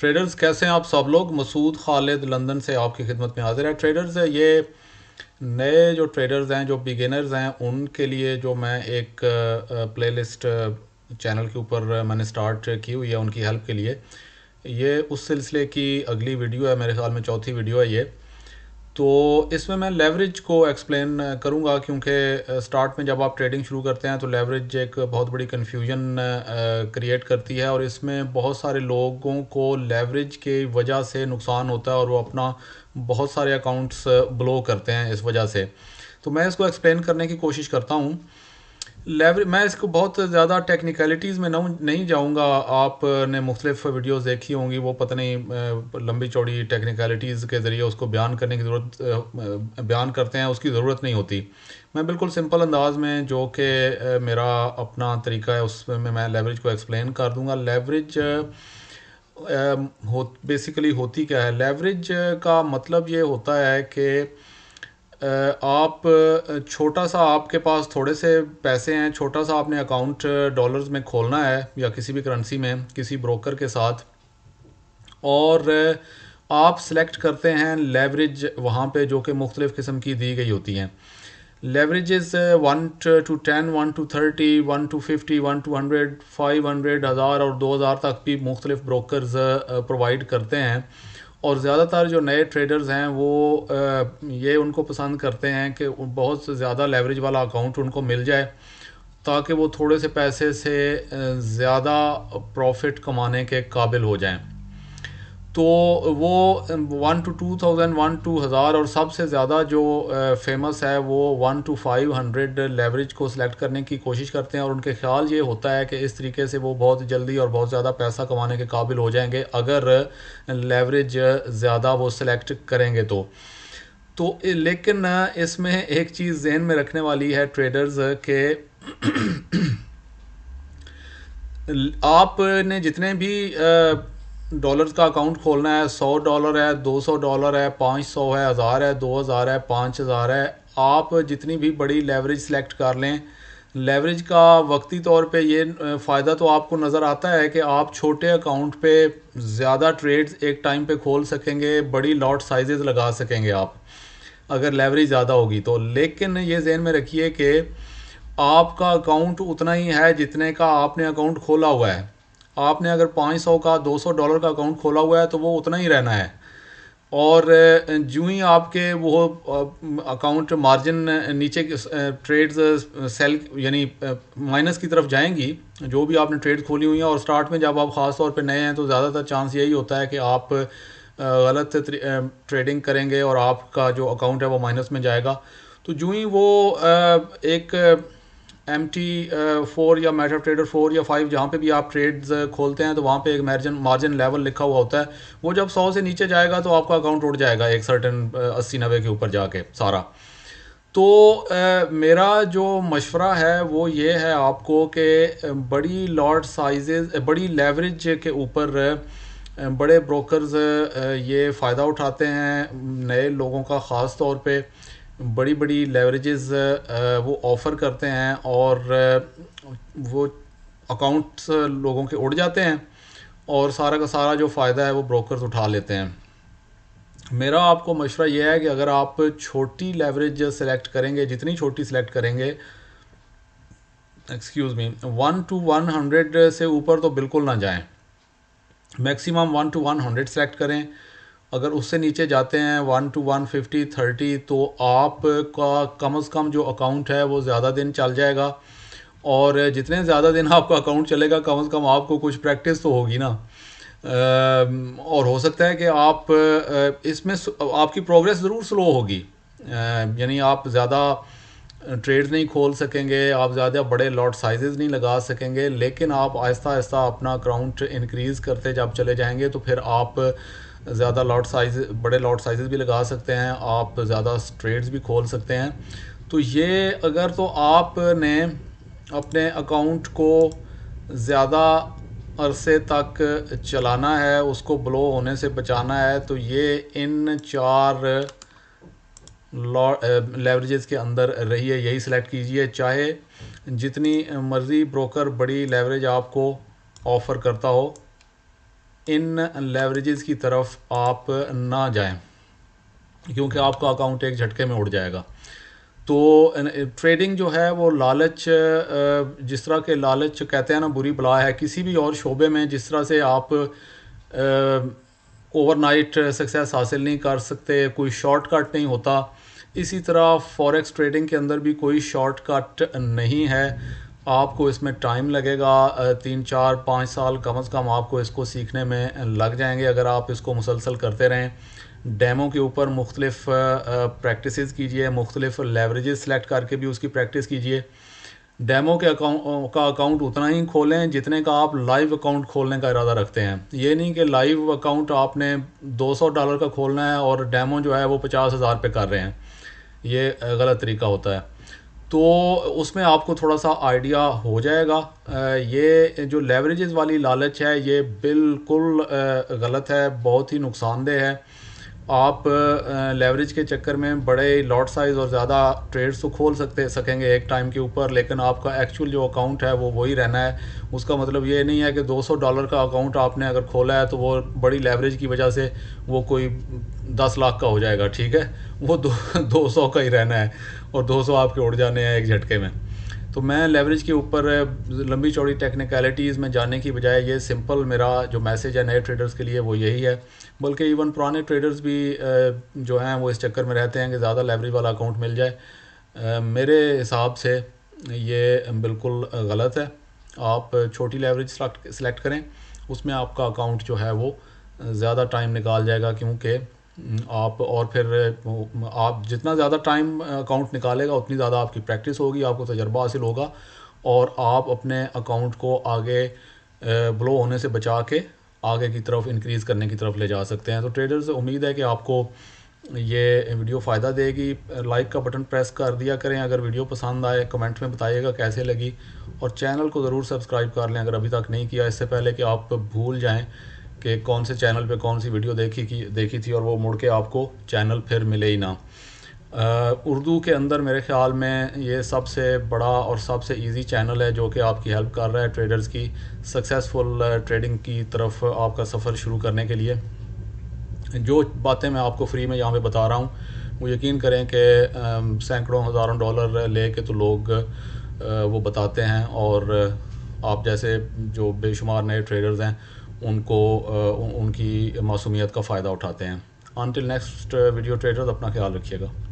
traders कैसे हैं आप सब लोग मसूद खालिद लंदन से आपकी खिदमत में हाजिर है ट्रेडर्स है ये नए जो ट्रेडर्स हैं जो बिगेनर्स हैं उनके लिए जो मैं एक प्लेलिस्ट चैनल के ऊपर मैंने स्टार्ट की हुई है उनकी हेल्प के लिए ये उस सिलसिले की अगली वीडियो है मेरे ख्याल में चौथी वीडियो है ये तो इसमें मैं लेवरेज को एक्सप्लेन uh, करूँगा क्योंकि स्टार्ट uh, में जब आप ट्रेडिंग शुरू करते हैं तो लेवरेज एक बहुत बड़ी कन्फ्यूजन क्रिएट uh, करती है और इसमें बहुत सारे लोगों को लेवरेज के वजह से नुकसान होता है और वो अपना बहुत सारे अकाउंट्स ब्लो करते हैं इस वजह से तो मैं इसको एक्सप्लेन करने की कोशिश करता हूँ लेवरेज मैं इसको बहुत ज़्यादा टेक्निकलिटीज़ में ना नहीं जाऊँगा आपने मुख्तलिफ वीडियोज़ देखी होंगी वो पता नहीं लंबी चौड़ी टेक्निकलिटीज़ के ज़रिए उसको बयान करने की ज़रूरत बयान करते हैं उसकी ज़रूरत नहीं होती मैं बिल्कुल सिंपल अंदाज में जो कि मेरा अपना तरीका है उसमें मैं लेवरेज को एक्सप्लेन कर दूँगा लेवरेज हो बेसिकली होती क्या है लेवरेज का मतलब ये होता है कि आप छोटा सा आपके पास थोड़े से पैसे हैं छोटा सा आपने अकाउंट डॉलर्स में खोलना है या किसी भी करेंसी में किसी ब्रोकर के साथ और आप सेलेक्ट करते हैं लेवरेज वहाँ पे जो कि मुख्तलिफ़ किस्म की दी गई होती हैं leverage one two ten one two thirty one two fifty one two hundred five hundred हज़ार और दो हज़ार तक भी मुख्तलिफ़ ब्रोकर्स प्रोवाइड करते हैं और ज़्यादातर जो नए ट्रेडर्स हैं वो ये उनको पसंद करते हैं कि बहुत ज़्यादा लेवरेज वाला अकाउंट उनको मिल जाए ताकि वो थोड़े से पैसे से ज़्यादा प्रॉफिट कमाने के काबिल हो जाएं तो वो one two two thousand one two हज़ार और सबसे ज़्यादा जो फेमस uh, है वो one two five hundred leverage को सिलेक्ट करने की कोशिश करते हैं और उनके ख्याल ये होता है कि इस तरीके से वो बहुत जल्दी और बहुत ज़्यादा पैसा कमाने के काबिल हो जाएंगे अगर लेवरेज uh, ज़्यादा वो सिलेक्ट करेंगे तो तो uh, लेकिन इसमें एक चीज़ जहन में रखने वाली है ट्रेडर्स के आपने जितने भी डॉलर का अकाउंट खोलना है सौ डॉलर है दो सौ डॉलर है पाँच सौ है हज़ार है दो हज़ार है पाँच हज़ार है आप जितनी भी बड़ी लेवरेज सेलेक्ट कर लें लेवरेज का वक्ती तौर पे ये फ़ायदा तो आपको नज़र आता है कि आप छोटे अकाउंट पे ज़्यादा ट्रेड्स एक टाइम पे खोल सकेंगे बड़ी लॉट साइजेस लगा सकेंगे आप अगर लेवरेज ज़्यादा होगी तो लेकिन ये जहन में रखिए कि आपका अकाउंट उतना ही है जितने का आपने अकाउंट खोला हुआ है आपने अगर पाँच सौ का दो सौ डॉलर का अकाउंट खोला हुआ है तो वो उतना ही रहना है और जूँ ही आपके वो अकाउंट मार्जिन नीचे ट्रेड्स सेल यानी माइनस की तरफ जाएंगी जो भी आपने ट्रेड खोली हुई हैं और स्टार्ट में जब आप ख़ास तौर पर नए हैं तो ज़्यादातर चांस यही होता है कि आप गलत ट्रेडिंग करेंगे और आपका जो अकाउंट है वो माइनस में जाएगा तो जूँ ही वो एक एम टी फोर या मैटर ट्रेडर फोर या फाइव जहाँ पे भी आप ट्रेड्स uh, खोलते हैं तो वहाँ पे एक मार्जिन मार्जिन लेवल लिखा हुआ होता है वो जब सौ से नीचे जाएगा तो आपका अकाउंट उठ जाएगा एक सर्टन uh, अस्सी नबे के ऊपर जाके सारा तो ए, uh, मेरा जो मशवरा है वो ये है आपको कि बड़ी लॉट साइजेज़ बड़ी लेवरेज के ऊपर बड़े ब्रोकर्स ये फ़ायदा उठाते हैं नए लोगों का ख़ास तौर पर बड़ी बड़ी लेवरेजेस वो ऑफ़र करते हैं और वो अकाउंट्स लोगों के उड़ जाते हैं और सारा का सारा जो फ़ायदा है वो ब्रोकर्स उठा लेते हैं मेरा आपको मशवरा यह है कि अगर आप छोटी लेवरेज सेलेक्ट करेंगे जितनी छोटी सेलेक्ट करेंगे excuse me one two one hundred से ऊपर तो बिल्कुल ना जाएं maximum one two one hundred select करें अगर उससे नीचे जाते हैं one two one fifty thirty तो आप का कम अज़ कम जो अकाउंट है वो ज़्यादा दिन चल जाएगा और जितने ज़्यादा दिन आपका अकाउंट चलेगा कम अज़ कम आपको कुछ प्रैक्टिस तो होगी ना और हो सकता है कि आप इसमें आपकी प्रोग्रेस ज़रूर स्लो होगी यानी आप ज़्यादा ट्रेड नहीं खोल सकेंगे आप ज़्यादा बड़े लॉट साइजेस नहीं लगा सकेंगे लेकिन आप आहिस्ता आहिस्ता अपना अकाउंट इनक्रीज़ करते जब चले जाएंगे तो फिर आप ज़्यादा लॉट साइज बड़े लॉट साइज़ भी लगा सकते हैं आप ज़्यादा ट्रेड्स भी खोल सकते हैं तो ये अगर तो आपने अपने अकाउंट को ज़्यादा अरसे तक चलाना है उसको ब्लो होने से बचाना है तो ये इन चार लेवरेजेस के अंदर रहिए यही सिलेक्ट कीजिए चाहे जितनी मर्ज़ी ब्रोकर बड़ी लेवरेज आपको ऑफ़र करता हो इन लेवरेजेस की तरफ आप ना जाएं क्योंकि आपका अकाउंट एक झटके में उड़ जाएगा तो ट्रेडिंग जो है वो लालच जिस तरह के लालच कहते हैं ना बुरी बला है किसी भी और शोबे में जिस तरह से आप ओवरनाइट सक्सेस हासिल नहीं कर सकते कोई शॉर्टकट नहीं होता इसी तरह फॉरेक्स ट्रेडिंग के अंदर भी कोई शॉर्टकट नहीं है आपको इसमें टाइम लगेगा तीन चार पाँच साल कम से कम आपको इसको सीखने में लग जाएंगे अगर आप इसको मुसलसल करते रहें डैमो के ऊपर मुख्तलिफ प्रैक्टिस कीजिए मुख्तलिफ लेवरेज सेलेक्ट करके भी उसकी प्रैक्टिस कीजिए डैमो के अकाउंट का अकाउंट उतना ही खोलें जितने का आप लाइव अकाउंट खोलने का इरादा रखते हैं ये नहीं कि लाइव अकाउंट आपने 200 डॉलर का खोलना है और डैमो जो है वो पचास हज़ार पे कर रहे हैं ये गलत तरीका होता है तो उसमें आपको थोड़ा सा आइडिया हो जाएगा ये जो लेवरेजेस वाली लालच है ये बिल्कुल गलत है बहुत ही नुकसानदेह है आप लेवरेज के चक्कर में बड़े लॉट साइज़ और ज़्यादा ट्रेड्स तो खोल सकते सकेंगे एक टाइम के ऊपर लेकिन आपका एक्चुअल जो अकाउंट है वो वही रहना है उसका मतलब ये नहीं है कि 200 डॉलर का अकाउंट आपने अगर खोला है तो वो बड़ी लेवरेज की वजह से वो कोई 10 लाख का हो जाएगा ठीक है वो दो, सौ का ही रहना है और 200 आपके उड़ जाने हैं एक झटके में तो मैं लेवरेज के ऊपर लंबी चौड़ी टेक्निकलिटीज़ में जाने की बजाय ये सिंपल मेरा जो मैसेज है नए ट्रेडर्स के लिए वो यही है बल्कि इवन पुराने ट्रेडर्स भी जो हैं वो इस चक्कर में रहते हैं कि ज़्यादा लेवरेज वाला अकाउंट मिल जाए मेरे हिसाब से ये बिल्कुल गलत है आप छोटी लेवरेज सेलेक्ट करें उसमें आपका अकाउंट जो है वो ज़्यादा टाइम निकाल जाएगा क्योंकि आप और फिर आप जितना ज़्यादा टाइम अकाउंट uh, निकालेगा उतनी ज़्यादा आपकी प्रैक्टिस होगी आपको तजर्बा हासिल होगा और आप अपने अकाउंट को आगे ब्लो uh, होने से बचा के आगे की तरफ इंक्रीज़ करने की तरफ ले जा सकते हैं तो ट्रेडर्स उम्मीद है कि आपको ये वीडियो फ़ायदा देगी लाइक का बटन प्रेस कर दिया करें अगर वीडियो पसंद आए कमेंट में बताइएगा कैसे लगी और चैनल को ज़रूर सब्सक्राइब कर लें अगर अभी तक नहीं किया इससे पहले कि आप भूल जाएँ कि कौन से चैनल पे कौन सी वीडियो देखी की देखी थी और वो मुड़ के आपको चैनल फिर मिले ही ना उर्दू के अंदर मेरे ख्याल में ये सबसे बड़ा और सबसे इजी चैनल है जो कि आपकी हेल्प कर रहा है ट्रेडर्स की सक्सेसफुल ट्रेडिंग की तरफ आपका सफ़र शुरू करने के लिए जो बातें मैं आपको फ्री में यहाँ पे बता रहा हूँ वो यकीन करें कि सैकड़ों हज़ारों डॉलर ले के तो लोग वो बताते हैं और आप जैसे जो बेशुमार नए ट्रेडर्स हैं उनको उनकी मासूमियत का फ़ायदा उठाते हैं अनटिल नेक्स्ट वीडियो ट्रेडर्स अपना ख्याल रखिएगा